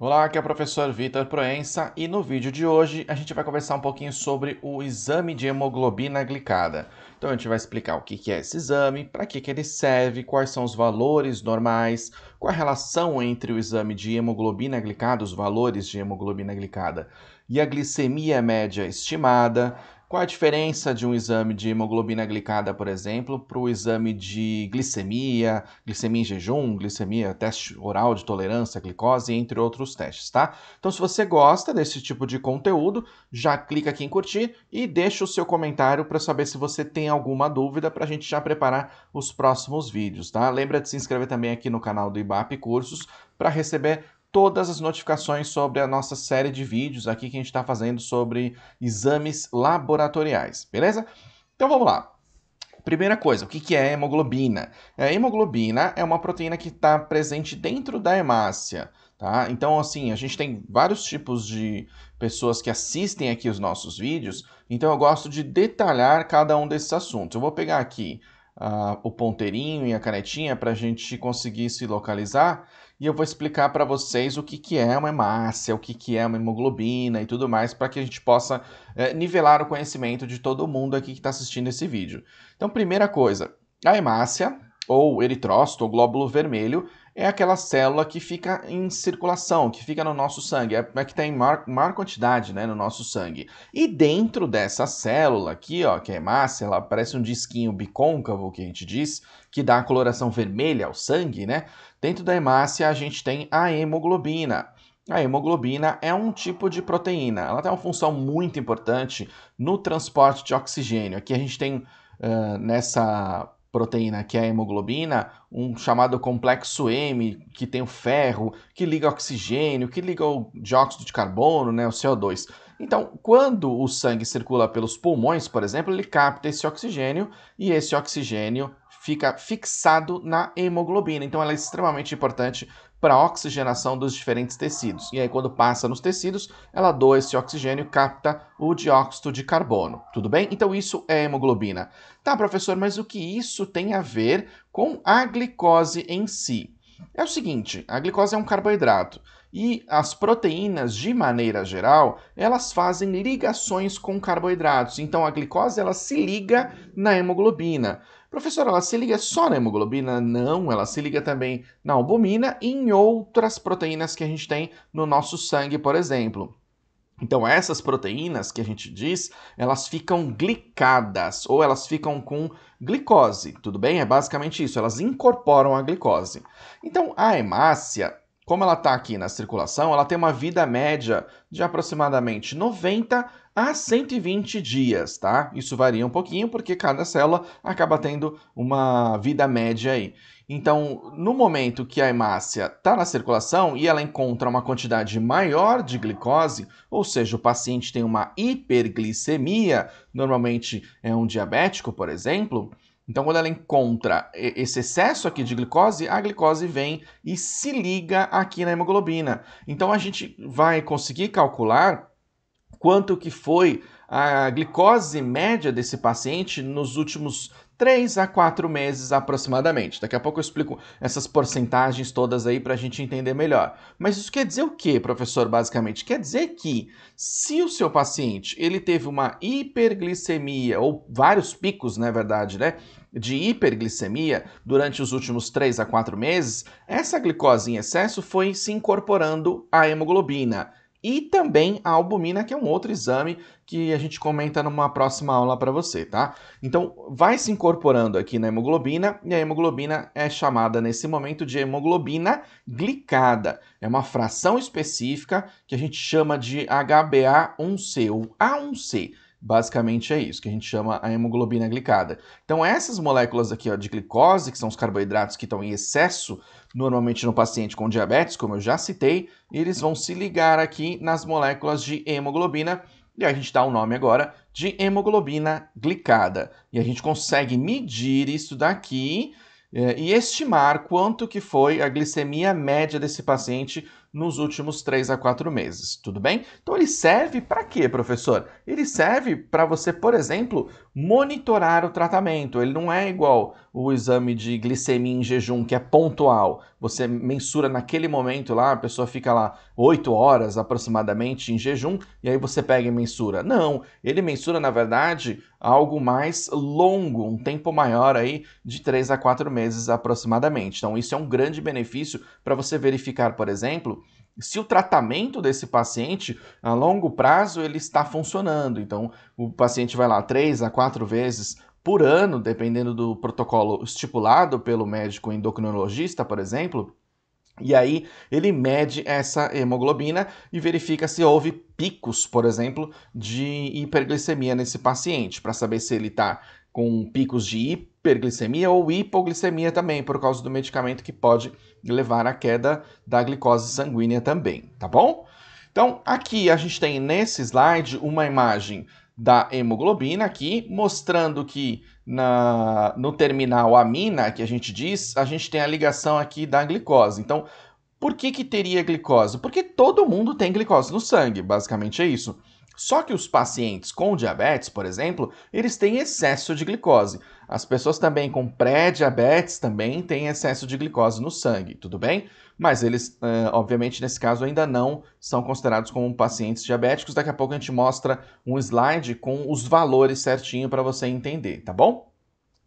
Olá, aqui é o professor Vitor Proença e no vídeo de hoje a gente vai conversar um pouquinho sobre o exame de hemoglobina glicada. Então a gente vai explicar o que é esse exame, para que ele serve, quais são os valores normais, qual a relação entre o exame de hemoglobina glicada, os valores de hemoglobina glicada e a glicemia média estimada, qual a diferença de um exame de hemoglobina glicada, por exemplo, para o exame de glicemia, glicemia em jejum, glicemia, teste oral de tolerância à glicose, entre outros testes, tá? Então, se você gosta desse tipo de conteúdo, já clica aqui em curtir e deixa o seu comentário para saber se você tem alguma dúvida para a gente já preparar os próximos vídeos, tá? Lembra de se inscrever também aqui no canal do IBAP Cursos para receber todas as notificações sobre a nossa série de vídeos aqui que a gente está fazendo sobre exames laboratoriais, beleza? Então vamos lá. Primeira coisa, o que é hemoglobina? A é, hemoglobina é uma proteína que está presente dentro da hemácia. Tá? Então, assim, a gente tem vários tipos de pessoas que assistem aqui os nossos vídeos, então eu gosto de detalhar cada um desses assuntos. Eu vou pegar aqui a, o ponteirinho e a canetinha para a gente conseguir se localizar. E eu vou explicar para vocês o que, que é uma hemácia, o que, que é uma hemoglobina e tudo mais, para que a gente possa é, nivelar o conhecimento de todo mundo aqui que está assistindo esse vídeo. Então, primeira coisa, a hemácia, ou eritrócito, ou glóbulo vermelho, é aquela célula que fica em circulação, que fica no nosso sangue, é, é que tem maior, maior quantidade né, no nosso sangue. E dentro dessa célula aqui, ó, que é hemácia, ela parece um disquinho bicôncavo, que a gente diz, que dá a coloração vermelha ao sangue, né? Dentro da hemácia a gente tem a hemoglobina. A hemoglobina é um tipo de proteína. Ela tem uma função muito importante no transporte de oxigênio. Aqui a gente tem uh, nessa proteína, que é a hemoglobina, um chamado complexo M, que tem o ferro, que liga oxigênio, que liga o dióxido de carbono, né, o CO2. Então, quando o sangue circula pelos pulmões, por exemplo, ele capta esse oxigênio e esse oxigênio fica fixado na hemoglobina. Então, ela é extremamente importante para a oxigenação dos diferentes tecidos. E aí, quando passa nos tecidos, ela doa esse oxigênio e capta o dióxido de carbono. Tudo bem? Então, isso é hemoglobina. Tá, professor, mas o que isso tem a ver com a glicose em si? É o seguinte: a glicose é um carboidrato. E as proteínas, de maneira geral, elas fazem ligações com carboidratos. Então a glicose ela se liga na hemoglobina. Professor, ela se liga só na hemoglobina? Não, ela se liga também na albumina e em outras proteínas que a gente tem no nosso sangue, por exemplo. Então, essas proteínas que a gente diz, elas ficam glicadas ou elas ficam com glicose, tudo bem? É basicamente isso, elas incorporam a glicose. Então, a hemácia, como ela está aqui na circulação, ela tem uma vida média de aproximadamente 90 a 120 dias, tá? Isso varia um pouquinho porque cada célula acaba tendo uma vida média aí. Então, no momento que a hemácia está na circulação e ela encontra uma quantidade maior de glicose, ou seja, o paciente tem uma hiperglicemia, normalmente é um diabético, por exemplo, então, quando ela encontra esse excesso aqui de glicose, a glicose vem e se liga aqui na hemoglobina. Então, a gente vai conseguir calcular quanto que foi a glicose média desse paciente nos últimos 3 a 4 meses aproximadamente. Daqui a pouco eu explico essas porcentagens todas aí para a gente entender melhor. Mas isso quer dizer o que, professor, basicamente? Quer dizer que se o seu paciente ele teve uma hiperglicemia, ou vários picos, na é verdade, né? De hiperglicemia durante os últimos 3 a 4 meses, essa glicose em excesso foi se incorporando à hemoglobina e também a albumina, que é um outro exame que a gente comenta numa próxima aula para você, tá? Então, vai se incorporando aqui na hemoglobina, e a hemoglobina é chamada nesse momento de hemoglobina glicada. É uma fração específica que a gente chama de HbA1c, ou A1c. Basicamente é isso, que a gente chama a hemoglobina glicada. Então, essas moléculas aqui ó, de glicose, que são os carboidratos que estão em excesso, normalmente no paciente com diabetes, como eu já citei, eles vão se ligar aqui nas moléculas de hemoglobina, e a gente dá o um nome agora de hemoglobina glicada. E a gente consegue medir isso daqui eh, e estimar quanto que foi a glicemia média desse paciente nos últimos três a quatro meses, tudo bem? Então ele serve para quê, professor? Ele serve para você, por exemplo, monitorar o tratamento. Ele não é igual o exame de glicemia em jejum, que é pontual. Você mensura naquele momento lá, a pessoa fica lá 8 horas aproximadamente em jejum, e aí você pega e mensura. Não, ele mensura, na verdade, algo mais longo, um tempo maior aí, de 3 a 4 meses aproximadamente. Então, isso é um grande benefício para você verificar, por exemplo, se o tratamento desse paciente a longo prazo ele está funcionando. Então, o paciente vai lá três a quatro vezes por ano, dependendo do protocolo estipulado pelo médico endocrinologista, por exemplo. E aí ele mede essa hemoglobina e verifica se houve picos, por exemplo, de hiperglicemia nesse paciente, para saber se ele está com picos de hiperglicemia ou hipoglicemia também, por causa do medicamento que pode levar à queda da glicose sanguínea também, tá bom? Então, aqui a gente tem nesse slide uma imagem da hemoglobina aqui, mostrando que na, no terminal amina, que a gente diz, a gente tem a ligação aqui da glicose. Então, por que, que teria glicose? Porque todo mundo tem glicose no sangue, basicamente é isso. Só que os pacientes com diabetes, por exemplo, eles têm excesso de glicose. As pessoas também com pré-diabetes também têm excesso de glicose no sangue, tudo bem? Mas eles, obviamente, nesse caso ainda não são considerados como pacientes diabéticos. Daqui a pouco a gente mostra um slide com os valores certinho para você entender, tá bom?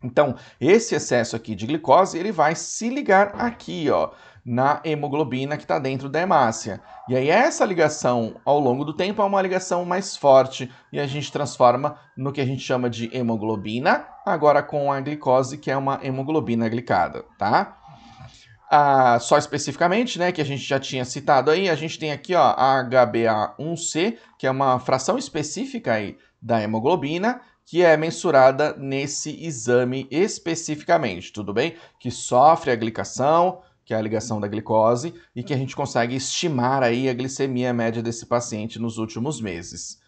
Então, esse excesso aqui de glicose, ele vai se ligar aqui, ó, na hemoglobina que está dentro da hemácia. E aí essa ligação ao longo do tempo é uma ligação mais forte e a gente transforma no que a gente chama de hemoglobina, agora com a glicose, que é uma hemoglobina glicada, tá? Ah, só especificamente, né, que a gente já tinha citado aí, a gente tem aqui, ó, HbA1c, que é uma fração específica aí da hemoglobina, que é mensurada nesse exame especificamente, tudo bem? Que sofre a glicação, que é a ligação da glicose, e que a gente consegue estimar aí a glicemia média desse paciente nos últimos meses.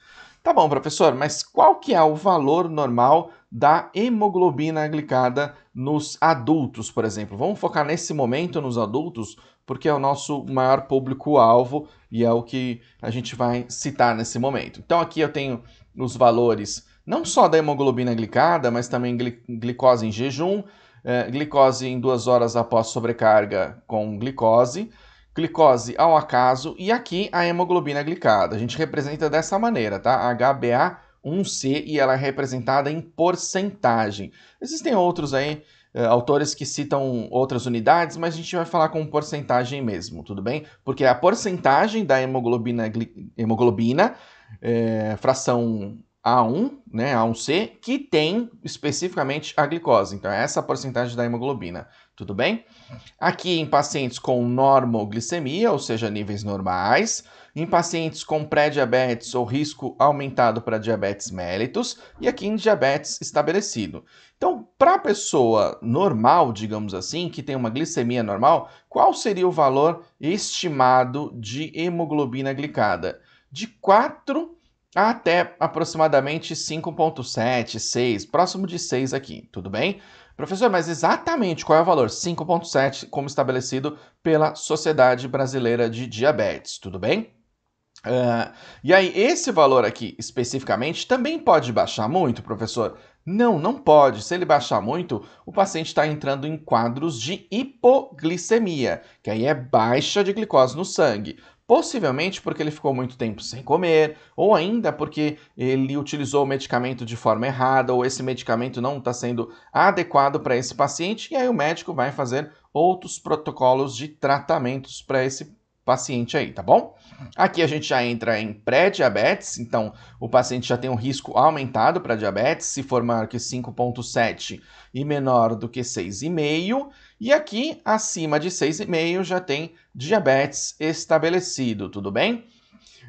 Tá bom, professor, mas qual que é o valor normal da hemoglobina glicada nos adultos, por exemplo? Vamos focar nesse momento nos adultos, porque é o nosso maior público-alvo e é o que a gente vai citar nesse momento. Então aqui eu tenho os valores não só da hemoglobina glicada, mas também glicose em jejum, é, glicose em duas horas após sobrecarga com glicose, glicose ao acaso e aqui a hemoglobina glicada. A gente representa dessa maneira, tá? HbA1c e ela é representada em porcentagem. Existem outros aí é, autores que citam outras unidades, mas a gente vai falar com porcentagem mesmo, tudo bem? Porque a porcentagem da hemoglobina, hemoglobina é, fração a1, né, A1C, que tem especificamente a glicose. Então, é essa a porcentagem da hemoglobina, tudo bem? Aqui em pacientes com normoglicemia, ou seja, níveis normais, em pacientes com pré-diabetes ou risco aumentado para diabetes mellitus e aqui em diabetes estabelecido. Então, para a pessoa normal, digamos assim, que tem uma glicemia normal, qual seria o valor estimado de hemoglobina glicada? De 4 até aproximadamente 5.7, 6, próximo de 6 aqui, tudo bem? Professor, mas exatamente qual é o valor? 5.7, como estabelecido pela Sociedade Brasileira de Diabetes, tudo bem? Uh, e aí, esse valor aqui especificamente também pode baixar muito, professor? Não, não pode. Se ele baixar muito, o paciente está entrando em quadros de hipoglicemia, que aí é baixa de glicose no sangue. Possivelmente porque ele ficou muito tempo sem comer, ou ainda porque ele utilizou o medicamento de forma errada, ou esse medicamento não está sendo adequado para esse paciente, e aí o médico vai fazer outros protocolos de tratamentos para esse paciente aí, tá bom? Aqui a gente já entra em pré-diabetes, então o paciente já tem um risco aumentado para diabetes, se for maior que 5.7 e menor do que 6,5, e aqui acima de 6,5 já tem diabetes estabelecido, tudo bem?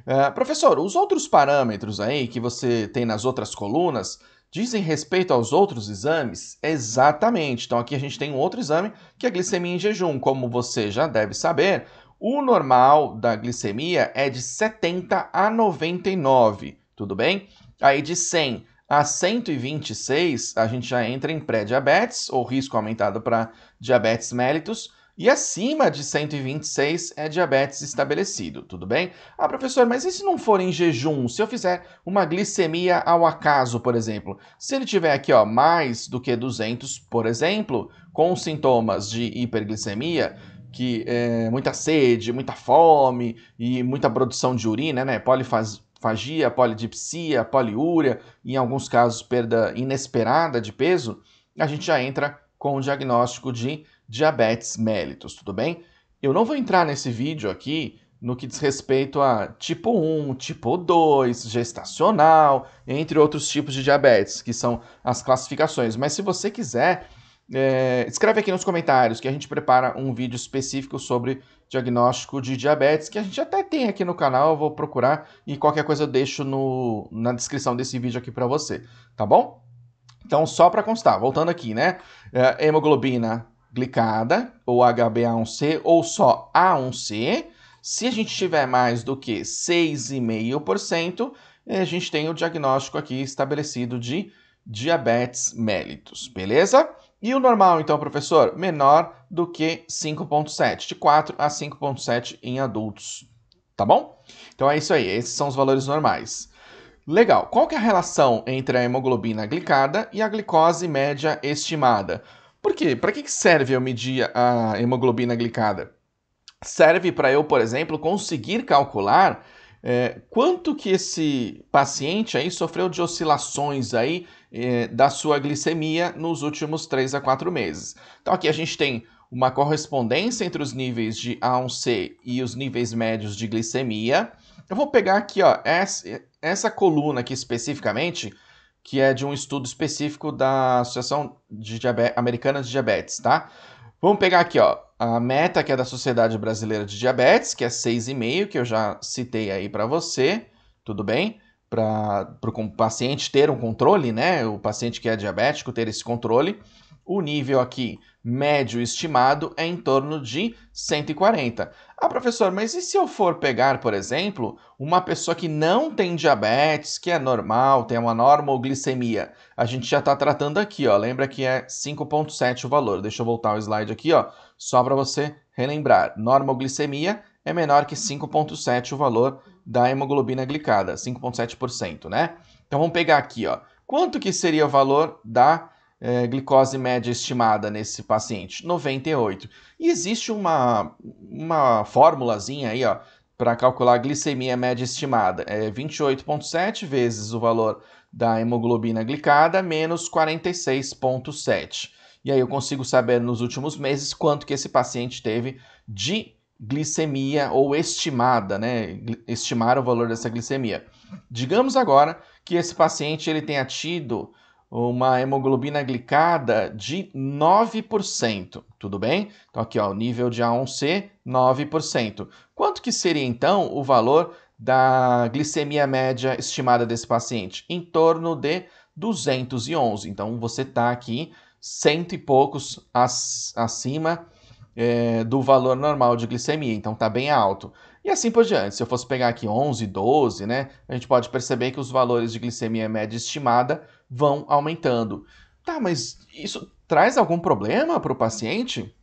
Uh, professor, os outros parâmetros aí que você tem nas outras colunas dizem respeito aos outros exames? Exatamente. Então aqui a gente tem um outro exame que é a glicemia em jejum. Como você já deve saber, o normal da glicemia é de 70 a 99, tudo bem? Aí de 100 a 126, a gente já entra em pré-diabetes ou risco aumentado para diabetes mellitus. E acima de 126 é diabetes estabelecido, tudo bem? Ah, professor, mas e se não for em jejum? Se eu fizer uma glicemia ao acaso, por exemplo? Se ele tiver aqui, ó, mais do que 200, por exemplo, com sintomas de hiperglicemia, que é, muita sede, muita fome e muita produção de urina, né? Polifagia, polidipsia, poliúria, em alguns casos perda inesperada de peso, a gente já entra com o diagnóstico de diabetes mellitus, tudo bem? Eu não vou entrar nesse vídeo aqui no que diz respeito a tipo 1, tipo 2, gestacional, entre outros tipos de diabetes, que são as classificações. Mas se você quiser, é, escreve aqui nos comentários que a gente prepara um vídeo específico sobre diagnóstico de diabetes, que a gente até tem aqui no canal, eu vou procurar e qualquer coisa eu deixo no, na descrição desse vídeo aqui para você, tá bom? Então, só para constar, voltando aqui, né? É, hemoglobina glicada, ou HbA1c, ou só A1c. Se a gente tiver mais do que 6,5%, é, a gente tem o diagnóstico aqui estabelecido de diabetes mellitus, beleza? E o normal, então, professor? Menor do que 5,7, de 4 a 5,7 em adultos. Tá bom? Então é isso aí, esses são os valores normais. Legal. Qual que é a relação entre a hemoglobina glicada e a glicose média estimada? Por quê? Para que serve eu medir a hemoglobina glicada? Serve para eu, por exemplo, conseguir calcular é, quanto que esse paciente aí sofreu de oscilações aí eh, da sua glicemia nos últimos 3 a 4 meses. Então aqui a gente tem uma correspondência entre os níveis de A1C e os níveis médios de glicemia. Eu vou pegar aqui ó, essa, essa coluna aqui especificamente, que é de um estudo específico da Associação de Diabetes, Americana de Diabetes, tá? Vamos pegar aqui, ó, a meta que é da Sociedade Brasileira de Diabetes, que é 6,5, que eu já citei aí para você, tudo bem? para o paciente ter um controle, né? O paciente que é diabético ter esse controle. O nível aqui médio estimado é em torno de 140. Ah, professor, mas e se eu for pegar, por exemplo, uma pessoa que não tem diabetes, que é normal, tem uma normoglicemia? A gente já está tratando aqui, ó. Lembra que é 5,7 o valor. Deixa eu voltar o slide aqui, ó, só para você relembrar. Normoglicemia é menor que 5,7 o valor da hemoglobina glicada, 5,7%, né? Então vamos pegar aqui, ó. Quanto que seria o valor da eh, glicose média estimada nesse paciente? 98. E existe uma, uma formulazinha aí, ó, para calcular a glicemia média estimada. É 28,7 vezes o valor da hemoglobina glicada, menos 46,7. E aí eu consigo saber nos últimos meses quanto que esse paciente teve de glicemia ou estimada, né? Estimar o valor dessa glicemia. Digamos agora que esse paciente ele tenha tido uma hemoglobina glicada de 9%, tudo bem? Então aqui ó, o nível de A1C, 9%. Quanto que seria então o valor da glicemia média estimada desse paciente? Em torno de 211. Então você está aqui cento e poucos acima é, do valor normal de glicemia, então está bem alto. E assim por diante, se eu fosse pegar aqui 11, 12, né, a gente pode perceber que os valores de glicemia média estimada vão aumentando. Tá, mas isso traz algum problema para o paciente?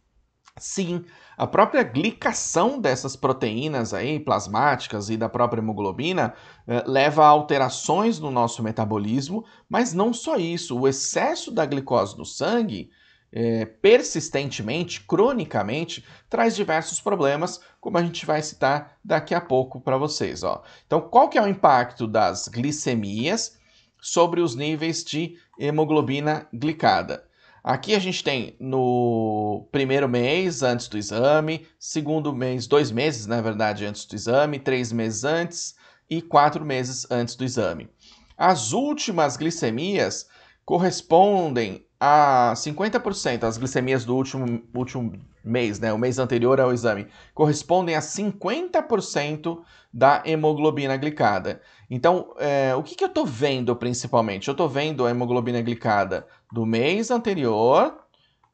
Sim, a própria glicação dessas proteínas aí, plasmáticas e da própria hemoglobina é, leva a alterações no nosso metabolismo, mas não só isso, o excesso da glicose no sangue é, persistentemente, cronicamente, traz diversos problemas, como a gente vai citar daqui a pouco para vocês. Ó. Então, qual que é o impacto das glicemias sobre os níveis de hemoglobina glicada? Aqui a gente tem no primeiro mês antes do exame, segundo mês, dois meses na verdade antes do exame, três meses antes e quatro meses antes do exame. As últimas glicemias correspondem a 50%, as glicemias do último, último mês, né, o mês anterior ao exame, correspondem a 50% da hemoglobina glicada. Então, é, o que, que eu estou vendo principalmente? Eu estou vendo a hemoglobina glicada do mês anterior,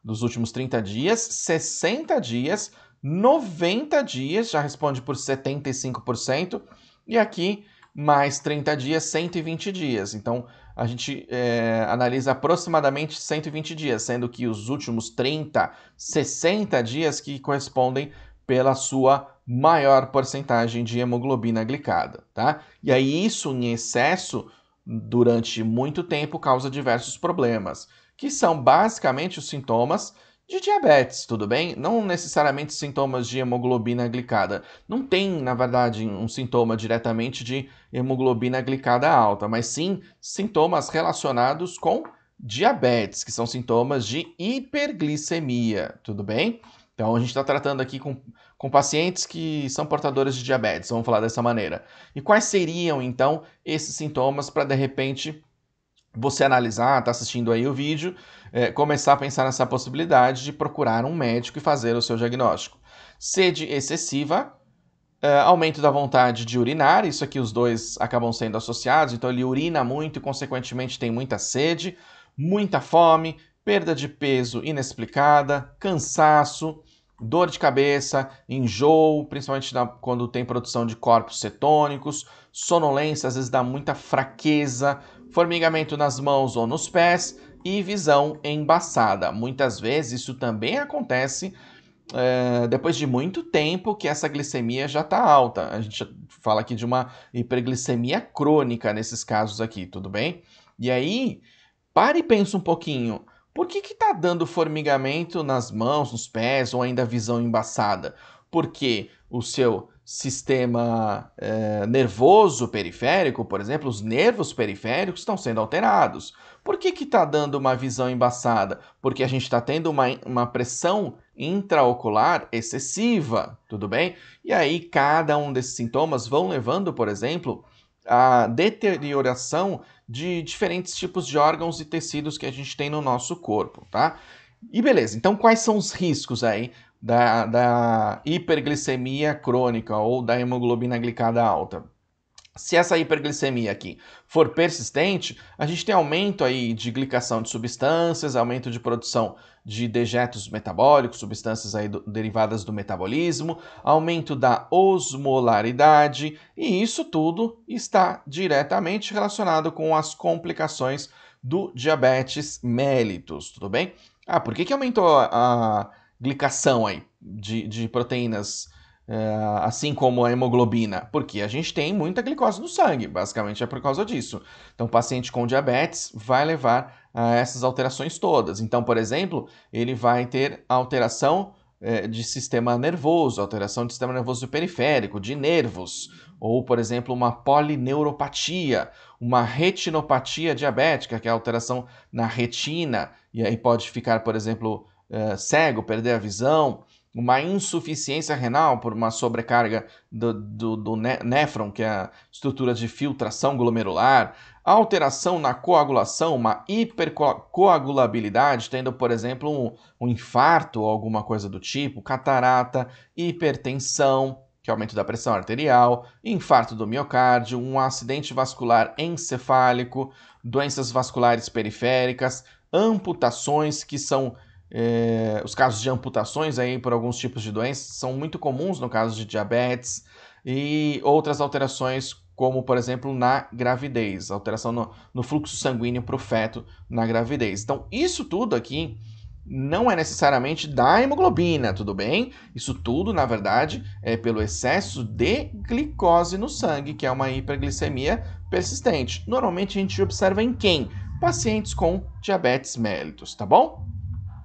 dos últimos 30 dias, 60 dias, 90 dias, já responde por 75%, e aqui mais 30 dias, 120 dias. Então, a gente é, analisa aproximadamente 120 dias, sendo que os últimos 30, 60 dias que correspondem pela sua maior porcentagem de hemoglobina glicada, tá? E aí isso em excesso durante muito tempo causa diversos problemas, que são basicamente os sintomas de diabetes, tudo bem? Não necessariamente sintomas de hemoglobina glicada. Não tem, na verdade, um sintoma diretamente de hemoglobina glicada alta, mas sim sintomas relacionados com diabetes, que são sintomas de hiperglicemia, tudo bem? Então a gente está tratando aqui com, com pacientes que são portadores de diabetes, vamos falar dessa maneira. E quais seriam então esses sintomas para de repente você analisar, está assistindo aí o vídeo, é, começar a pensar nessa possibilidade de procurar um médico e fazer o seu diagnóstico. Sede excessiva, é, aumento da vontade de urinar, isso aqui os dois acabam sendo associados, então ele urina muito e, consequentemente, tem muita sede, muita fome, perda de peso inexplicada, cansaço, dor de cabeça, enjoo, principalmente na, quando tem produção de corpos cetônicos, sonolência, às vezes dá muita fraqueza, formigamento nas mãos ou nos pés e visão embaçada. Muitas vezes isso também acontece é, depois de muito tempo que essa glicemia já está alta. A gente fala aqui de uma hiperglicemia crônica nesses casos aqui, tudo bem? E aí, pare e pensa um pouquinho. Por que está dando formigamento nas mãos, nos pés ou ainda visão embaçada? Porque o seu sistema é, nervoso periférico, por exemplo, os nervos periféricos estão sendo alterados. Por que está dando uma visão embaçada? Porque a gente está tendo uma, uma pressão intraocular excessiva, tudo bem? E aí cada um desses sintomas vão levando, por exemplo, a deterioração de diferentes tipos de órgãos e tecidos que a gente tem no nosso corpo, tá? E beleza, então quais são os riscos aí da, da hiperglicemia crônica ou da hemoglobina glicada alta. Se essa hiperglicemia aqui for persistente, a gente tem aumento aí de glicação de substâncias, aumento de produção de dejetos metabólicos, substâncias aí do, derivadas do metabolismo, aumento da osmolaridade, e isso tudo está diretamente relacionado com as complicações do diabetes mellitus, tudo bem? Ah, por que, que aumentou a, glicação aí de, de proteínas, uh, assim como a hemoglobina, porque a gente tem muita glicose no sangue, basicamente é por causa disso. Então, paciente com diabetes vai levar a essas alterações todas. Então, por exemplo, ele vai ter alteração eh, de sistema nervoso, alteração de sistema nervoso periférico, de nervos, ou, por exemplo, uma polineuropatia, uma retinopatia diabética, que é a alteração na retina, e aí pode ficar, por exemplo, eh, cego, perder a visão, uma insuficiência renal por uma sobrecarga do, do, do né, néfron, que é a estrutura de filtração glomerular, alteração na coagulação, uma hipercoagulabilidade, tendo, por exemplo, um, um infarto ou alguma coisa do tipo, catarata, hipertensão, que é aumento da pressão arterial, infarto do miocárdio, um acidente vascular encefálico, doenças vasculares periféricas, amputações que são é, os casos de amputações aí por alguns tipos de doenças são muito comuns no caso de diabetes e outras alterações, como por exemplo na gravidez, alteração no, no fluxo sanguíneo para o feto na gravidez. Então, isso tudo aqui não é necessariamente da hemoglobina, tudo bem? Isso tudo, na verdade, é pelo excesso de glicose no sangue, que é uma hiperglicemia persistente. Normalmente a gente observa em quem? Pacientes com diabetes mellitus, tá bom?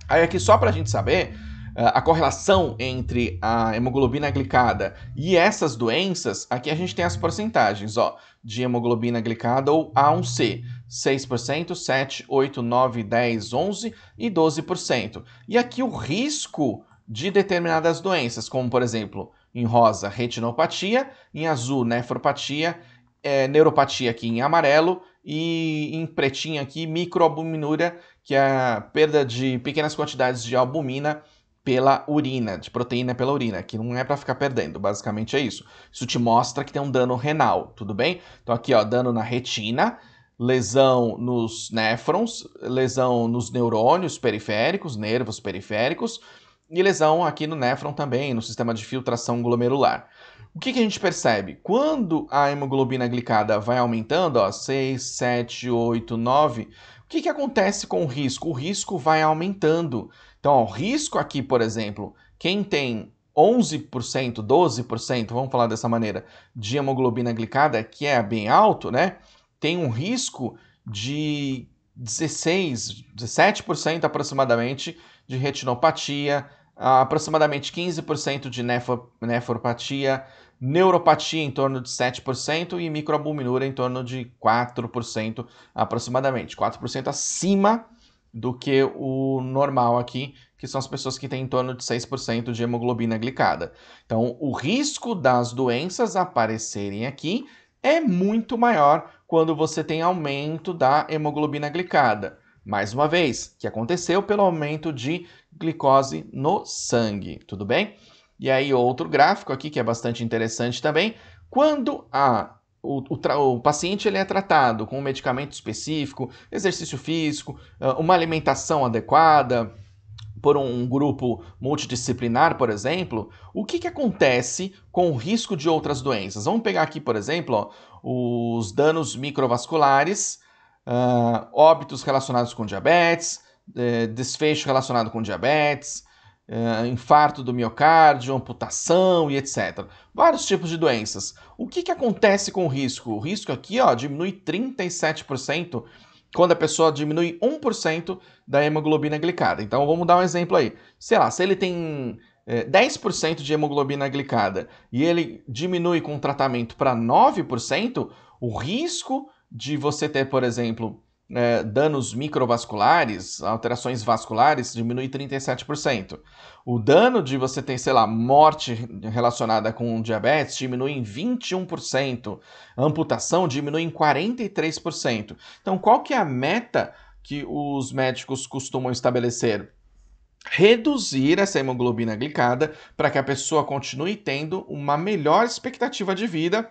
Aí aqui só para a gente saber, eh, a correlação entre a hemoglobina glicada e essas doenças, aqui a gente tem as porcentagens, ó, de hemoglobina glicada ou A1C, 6%, 7, 8, 9, 10, 11 e 12%. E aqui o risco de determinadas doenças, como por exemplo, em rosa, retinopatia, em azul, nefropatia, é, neuropatia aqui em amarelo e em pretinho aqui, microalbuminúria que é a perda de pequenas quantidades de albumina pela urina, de proteína pela urina, que não é para ficar perdendo, basicamente é isso. Isso te mostra que tem um dano renal, tudo bem? Então aqui, ó, dano na retina, lesão nos néfrons, lesão nos neurônios periféricos, nervos periféricos, e lesão aqui no néfron também, no sistema de filtração glomerular. O que, que, a gente percebe? Quando a hemoglobina glicada vai aumentando, ó, 6, 7, 8, 9, que, que acontece com o risco? O risco vai aumentando. Então, ó, o risco aqui, por exemplo, quem tem 11%, 12%, vamos falar dessa maneira, de hemoglobina glicada, que é bem alto, né? Tem um risco de 16, 17% aproximadamente de retinopatia, ah, aproximadamente 15% de nefropatia, neuropatia em torno de 7% e microalbuminura em torno de 4% aproximadamente. 4% acima do que o normal aqui, que são as pessoas que têm em torno de 6% de hemoglobina glicada. Então, o risco das doenças aparecerem aqui é muito maior quando você tem aumento da hemoglobina glicada. Mais uma vez, que aconteceu pelo aumento de glicose no sangue, tudo bem? E aí, outro gráfico aqui que é bastante interessante também. Quando a o, o, o, paciente ele é tratado com um medicamento específico, exercício físico, ah, uma alimentação adequada, por um grupo multidisciplinar, por exemplo, o que, que acontece com o risco de outras doenças? Vamos pegar aqui, por exemplo, ó, os danos microvasculares, uh, óbitos relacionados com diabetes, eh, desfecho relacionado com diabetes, eh, infarto do miocárdio, amputação e etc. Vários tipos de doenças. O que, que acontece com o risco? O risco aqui ó, diminui 37% quando a pessoa diminui 1% da hemoglobina glicada. Então vamos dar um exemplo aí. Sei lá, se ele tem é, eh, 10% de hemoglobina glicada e ele diminui com o tratamento para 9%, o risco de você ter, por exemplo, né, danos microvasculares, alterações vasculares, diminui 37%. O dano de você ter, sei lá, morte relacionada com diabetes diminui em 21%. amputação diminui em 43%. Então, qual que é a meta que os médicos costumam estabelecer? reduzir essa hemoglobina glicada para que a pessoa continue tendo uma melhor expectativa de vida,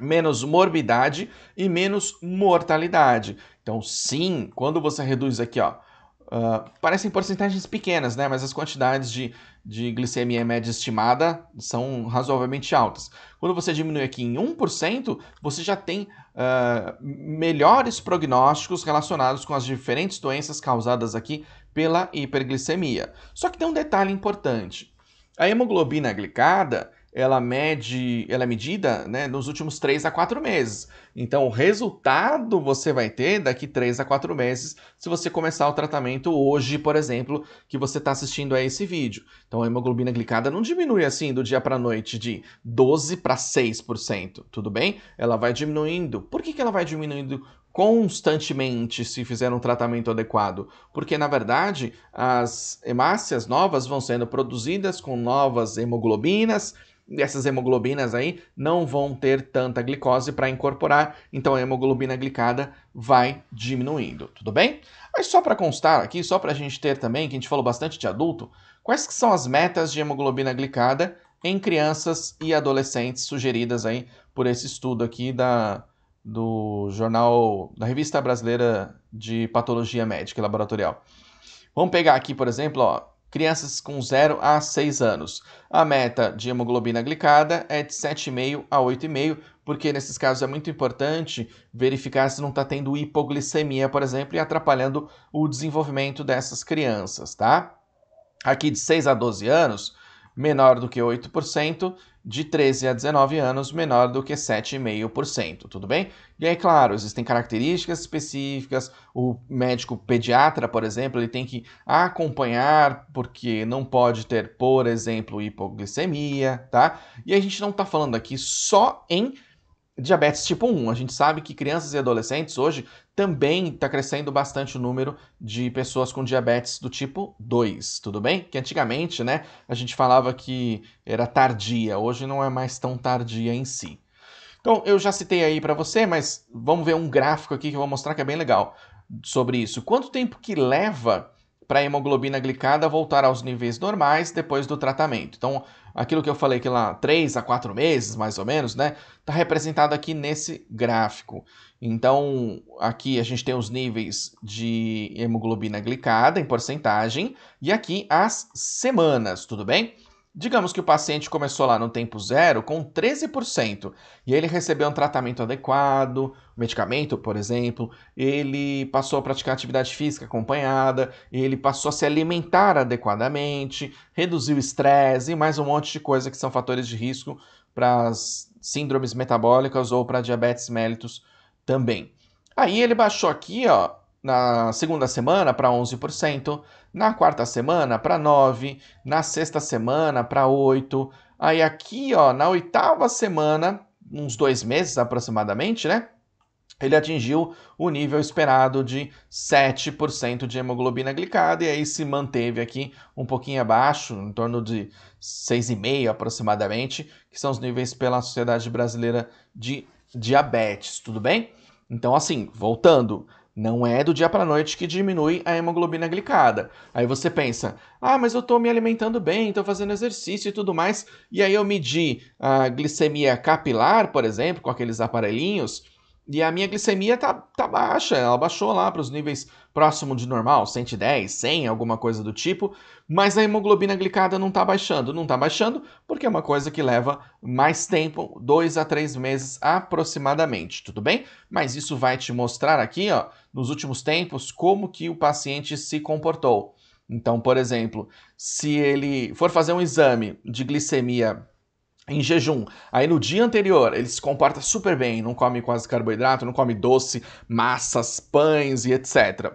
menos morbidade e menos mortalidade. Então, sim, quando você reduz aqui, ó, uh, parecem porcentagens pequenas, né? Mas as quantidades de, de glicemia média estimada são razoavelmente altas. Quando você diminui aqui em 1%, você já tem uh, melhores prognósticos relacionados com as diferentes doenças causadas aqui pela hiperglicemia. Só que tem um detalhe importante. A hemoglobina glicada ela mede, ela é medida né, nos últimos 3 a 4 meses. Então, o resultado você vai ter daqui 3 a 4 meses se você começar o tratamento hoje, por exemplo, que você está assistindo a esse vídeo. Então, a hemoglobina glicada não diminui assim do dia para noite de 12 para 6%, tudo bem? Ela vai diminuindo. Por que, que ela vai diminuindo constantemente se fizer um tratamento adequado, porque na verdade as hemácias novas vão sendo produzidas com novas hemoglobinas. E essas hemoglobinas aí não vão ter tanta glicose para incorporar, então a hemoglobina glicada vai diminuindo, tudo bem? Mas só para constar aqui, só para a gente ter também, que a gente falou bastante de adulto, quais que são as metas de hemoglobina glicada em crianças e adolescentes sugeridas aí por esse estudo aqui da, do jornal, da revista brasileira de patologia médica e laboratorial. Vamos pegar aqui, por exemplo, ó, crianças com 0 a 6 anos. A meta de hemoglobina glicada é de 7,5 a 8,5, porque nesses casos é muito importante verificar se não está tendo hipoglicemia, por exemplo, e atrapalhando o desenvolvimento dessas crianças, tá? Aqui de 6 a 12 anos, menor do que 8%, de 13 a 19 anos menor do que 7,5%, tudo bem? E aí, claro, existem características específicas, o médico pediatra, por exemplo, ele tem que acompanhar porque não pode ter, por exemplo, hipoglicemia, tá? E a gente não está falando aqui só em diabetes tipo 1. A gente sabe que crianças e adolescentes hoje também está crescendo bastante o número de pessoas com diabetes do tipo 2, tudo bem? Que antigamente, né, a gente falava que era tardia, hoje não é mais tão tardia em si. Então, eu já citei aí para você, mas vamos ver um gráfico aqui que eu vou mostrar que é bem legal sobre isso. Quanto tempo que leva para a hemoglobina glicada voltar aos níveis normais depois do tratamento? Então, aquilo que eu falei que lá, 3 a 4 meses, mais ou menos, né? Está representado aqui nesse gráfico. Então, aqui a gente tem os níveis de hemoglobina glicada em porcentagem e aqui as semanas, tudo bem? Digamos que o paciente começou lá no tempo zero com 13% e ele recebeu um tratamento adequado, medicamento, por exemplo, ele passou a praticar atividade física acompanhada, ele passou a se alimentar adequadamente, reduziu o estresse e mais um monte de coisa que são fatores de risco para as síndromes metabólicas ou para diabetes mellitus também. Aí ele baixou aqui, ó, na segunda semana para 11%, na quarta semana para 9%, na sexta semana para 8%. Aí aqui, ó, na oitava semana, uns dois meses aproximadamente, né? Ele atingiu o nível esperado de 7% de hemoglobina glicada e aí se manteve aqui um pouquinho abaixo, em torno de 6,5% aproximadamente, que são os níveis pela Sociedade Brasileira de Diabetes, tudo bem? Então, assim, voltando, não é do dia para noite que diminui a hemoglobina glicada. Aí você pensa, ah, mas eu estou me alimentando bem, estou fazendo exercício e tudo mais, e aí eu medi a glicemia capilar, por exemplo, com aqueles aparelhinhos, e a minha glicemia tá, tá baixa, ela baixou lá para os níveis próximo de normal, 110, 100, alguma coisa do tipo, mas a hemoglobina glicada não tá baixando. Não tá baixando porque é uma coisa que leva mais tempo, dois a três meses aproximadamente, tudo bem? Mas isso vai te mostrar aqui, ó, nos últimos tempos, como que o paciente se comportou. Então, por exemplo, se ele for fazer um exame de glicemia em jejum. Aí no dia anterior ele se comporta super bem, não come quase carboidrato, não come doce, massas, pães e etc.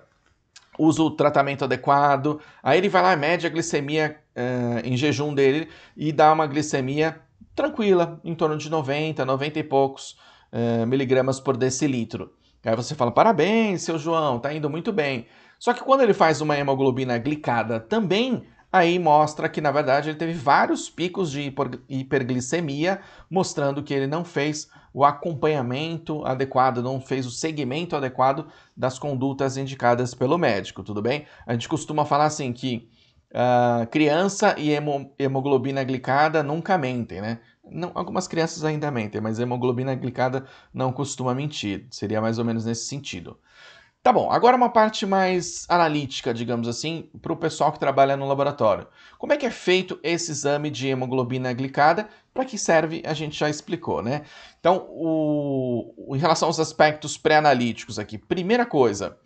Usa o tratamento adequado. Aí ele vai lá e mede a glicemia eh, em jejum dele e dá uma glicemia tranquila, em torno de 90, 90 e poucos eh, miligramas por decilitro. Aí você fala: parabéns, seu João, tá indo muito bem. Só que quando ele faz uma hemoglobina glicada também Aí mostra que, na verdade, ele teve vários picos de hiperglicemia, mostrando que ele não fez o acompanhamento adequado, não fez o segmento adequado das condutas indicadas pelo médico, tudo bem? A gente costuma falar assim que uh, criança e hemoglobina glicada nunca mentem, né? Não, algumas crianças ainda mentem, mas hemoglobina glicada não costuma mentir. Seria mais ou menos nesse sentido. Tá bom, agora uma parte mais analítica, digamos assim, para o pessoal que trabalha no laboratório. Como é que é feito esse exame de hemoglobina glicada? Para que serve, a gente já explicou, né? Então, o... em relação aos aspectos pré-analíticos aqui, primeira coisa,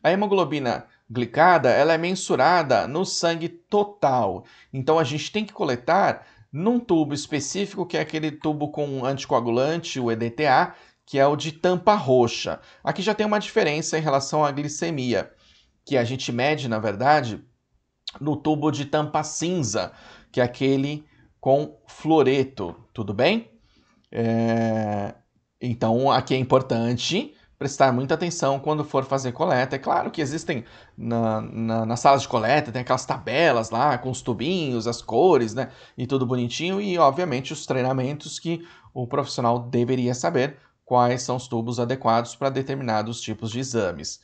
a hemoglobina glicada ela é mensurada no sangue total. Então, a gente tem que coletar num tubo específico, que é aquele tubo com anticoagulante, o EDTA, que é o de tampa roxa. Aqui já tem uma diferença em relação à glicemia, que a gente mede, na verdade, no tubo de tampa cinza, que é aquele com floreto, tudo bem? É... Então, aqui é importante prestar muita atenção quando for fazer coleta. É claro que existem na, na, nas salas de coleta, tem aquelas tabelas lá com os tubinhos, as cores, né? E tudo bonitinho. E, obviamente, os treinamentos que o profissional deveria saber quais são os tubos adequados para determinados tipos de exames.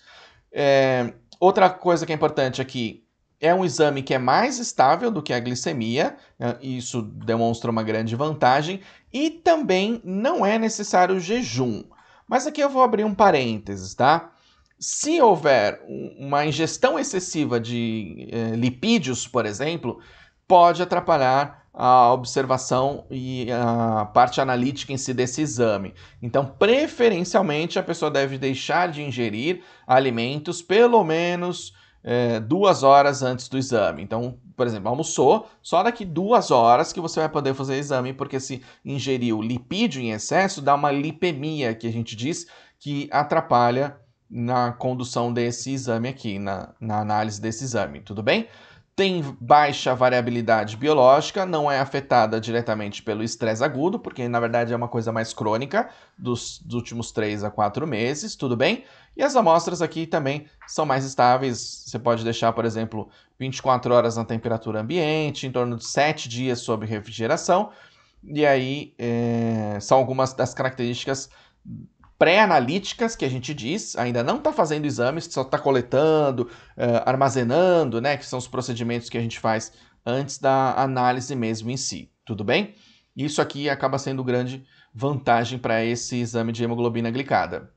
É, outra coisa que é importante aqui é um exame que é mais estável do que a glicemia, né? isso demonstra uma grande vantagem, e também não é necessário jejum. Mas aqui eu vou abrir um parênteses, tá? Se houver uma ingestão excessiva de eh, lipídios, por exemplo, pode atrapalhar a observação e a parte analítica em si desse exame. Então, preferencialmente, a pessoa deve deixar de ingerir alimentos pelo menos é, duas horas antes do exame. Então, por exemplo, almoçou, só daqui duas horas que você vai poder fazer o exame, porque se ingeriu lipídio em excesso, dá uma lipemia, que a gente diz que atrapalha na condução desse exame aqui, na, na análise desse exame, tudo bem? tem baixa variabilidade biológica, não é afetada diretamente pelo estresse agudo, porque na verdade é uma coisa mais crônica dos, dos, últimos 3 a 4 meses, tudo bem? E as amostras aqui também são mais estáveis, você pode deixar, por exemplo, 24 horas na temperatura ambiente, em torno de 7 dias sob refrigeração, e aí é, são algumas das características pré-analíticas, que a gente diz, ainda não está fazendo exames, só está coletando, uh, armazenando, né, que são os procedimentos que a gente faz antes da análise mesmo em si, tudo bem? Isso aqui acaba sendo grande vantagem para esse exame de hemoglobina glicada.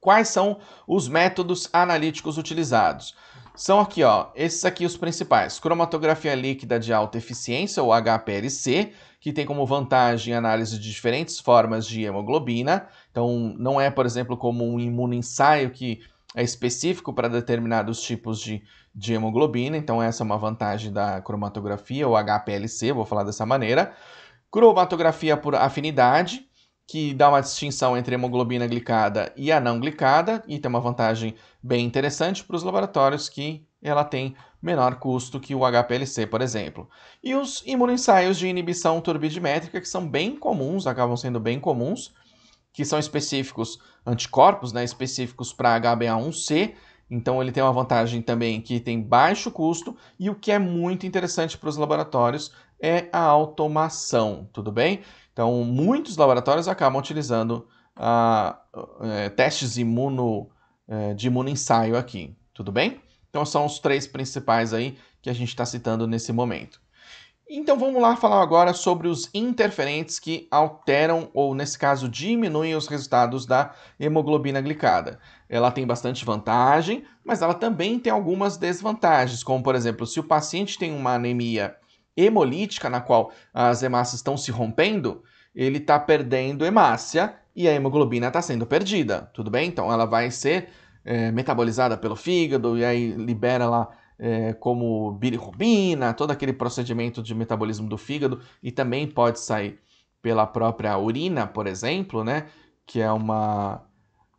Quais são os métodos analíticos utilizados? São aqui, ó, esses aqui os principais. Cromatografia líquida de alta eficiência, ou HPLC, que tem como vantagem análise de diferentes formas de hemoglobina. Então, não é, por exemplo, como um imunoensaio que é específico para determinados tipos de, de hemoglobina. Então, essa é uma vantagem da cromatografia, ou HPLC, vou falar dessa maneira. Cromatografia por afinidade, que dá uma distinção entre hemoglobina glicada e a não glicada, e tem uma vantagem bem interessante para os laboratórios que ela tem menor custo que o HPLC, por exemplo. E os imunoensaios de inibição turbidimétrica, que são bem comuns, acabam sendo bem comuns, que são específicos anticorpos, né, específicos para HbA1c, então ele tem uma vantagem também que tem baixo custo e o que é muito interessante para os laboratórios é a automação, tudo bem? Então, muitos laboratórios acabam utilizando ah, é, testes imuno, eh, de imunoensaio aqui, tudo bem? Então, são os três principais aí que a gente está citando nesse momento. Então, vamos lá falar agora sobre os interferentes que alteram, ou nesse caso, diminuem os resultados da hemoglobina glicada. Ela tem bastante vantagem, mas ela também tem algumas desvantagens, como, por exemplo, se o paciente tem uma anemia hemolítica, na qual as hemácias estão se rompendo, ele está perdendo hemácia e a hemoglobina está sendo perdida, tudo bem? Então ela vai ser é, metabolizada pelo fígado e aí libera lá é, como bilirrubina, todo aquele procedimento de metabolismo do fígado e também pode sair pela própria urina, por exemplo, né? Que é uma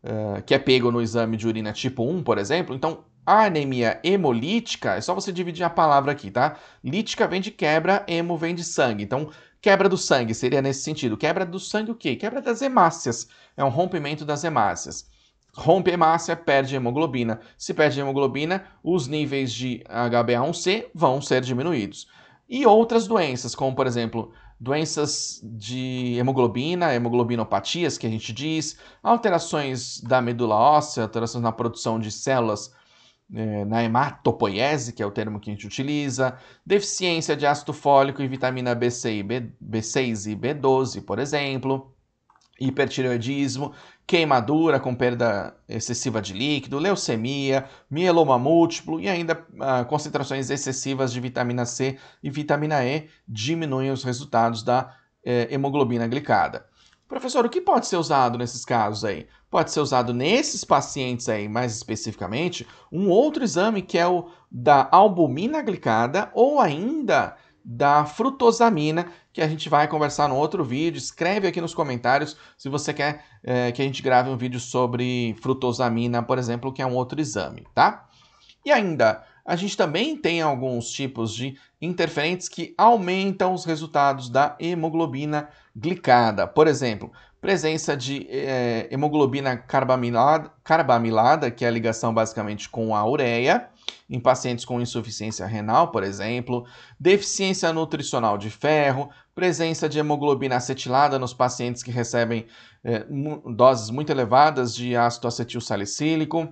uh, que é pego no exame de urina tipo 1, por exemplo. Então, a anemia hemolítica, é só você dividir a palavra aqui, tá? Lítica vem de quebra, hemo vem de sangue. Então, quebra do sangue seria nesse sentido. Quebra do sangue o quê? Quebra das hemácias. É um rompimento das hemácias. Rompe hemácia, perde hemoglobina. Se perde hemoglobina, os níveis de HbA1c vão ser diminuídos. E outras doenças, como por exemplo, doenças de hemoglobina, hemoglobinopatias que a gente diz, alterações da medula óssea, alterações na produção de células é, na hematopoiese, que é o termo que a gente utiliza, deficiência de ácido fólico e vitamina B6 e, B, B6 e B12, por exemplo, hipertireoidismo, queimadura com perda excessiva de líquido, leucemia, mieloma múltiplo e ainda ah, concentrações excessivas de vitamina C e vitamina E diminuem os resultados da eh, hemoglobina glicada. Professor, o que pode ser usado nesses casos aí? pode ser usado nesses pacientes aí, mais especificamente, um outro exame que é o da albumina glicada ou ainda da frutosamina, que a gente vai conversar no outro vídeo. Escreve aqui nos comentários se você quer é, que a gente grave um vídeo sobre frutosamina, por exemplo, que é um outro exame, tá? E ainda, a gente também tem alguns tipos de interferentes que aumentam os resultados da hemoglobina glicada. Por exemplo, presença de é, hemoglobina carbamilada, carbamilada, que é a ligação basicamente com a ureia, em pacientes com insuficiência renal, por exemplo, deficiência nutricional de ferro, presença de hemoglobina acetilada nos pacientes que recebem eh, doses muito elevadas de ácido acetil salicílico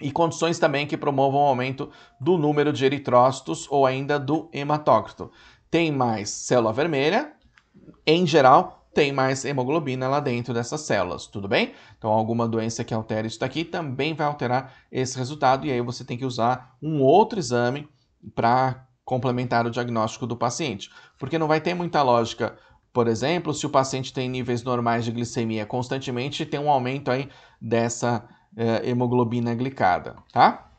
e condições também que promovam o aumento do número de eritrócitos ou ainda do hematócrito. Tem mais célula vermelha, em geral, tem mais hemoglobina lá dentro dessas células, tudo bem? Então, alguma doença que altere isso daqui também vai alterar esse resultado, e aí você tem que usar um outro exame para complementar o diagnóstico do paciente, porque não vai ter muita lógica. Por exemplo, se o paciente tem níveis normais de glicemia constantemente, tem um aumento aí dessa eh, hemoglobina glicada, tá?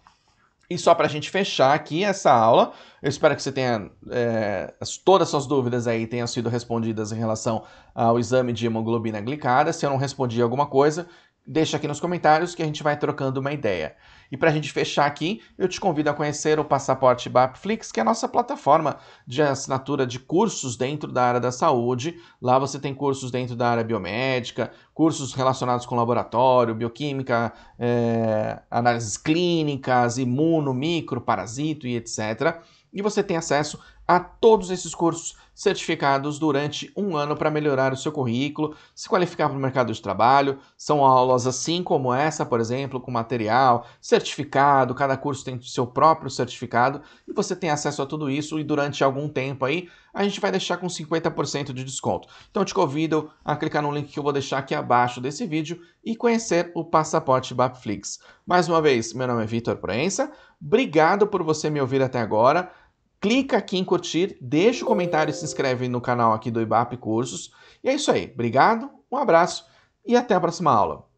E só para a gente fechar aqui essa aula, eu espero que você tenha é, todas as suas dúvidas aí tenham sido respondidas em relação ao exame de hemoglobina glicada. Se eu não respondi alguma coisa, deixa aqui nos comentários que a gente vai trocando uma ideia. E para a gente fechar aqui, eu te convido a conhecer o Passaporte Bapflix, que é a nossa plataforma de assinatura de cursos dentro da área da saúde. Lá você tem cursos dentro da área biomédica, cursos relacionados com laboratório, bioquímica, é, análises clínicas, imuno, micro, parasito e etc. E você tem acesso a todos esses cursos certificados durante um ano para melhorar o seu currículo, se qualificar para o mercado de trabalho. São aulas assim como essa, por exemplo, com material, certificado, cada curso tem seu próprio certificado e você tem acesso a tudo isso e durante algum tempo aí a gente vai deixar com 50% de desconto. Então te convido a clicar no link que eu vou deixar aqui abaixo desse vídeo e conhecer o passaporte Bapflix. Mais uma vez, meu nome é Vitor Proença. Obrigado por você me ouvir até agora clica aqui em curtir, deixa o comentário e se inscreve no canal aqui do IBAP Cursos. E é isso aí. Obrigado, um abraço e até a próxima aula.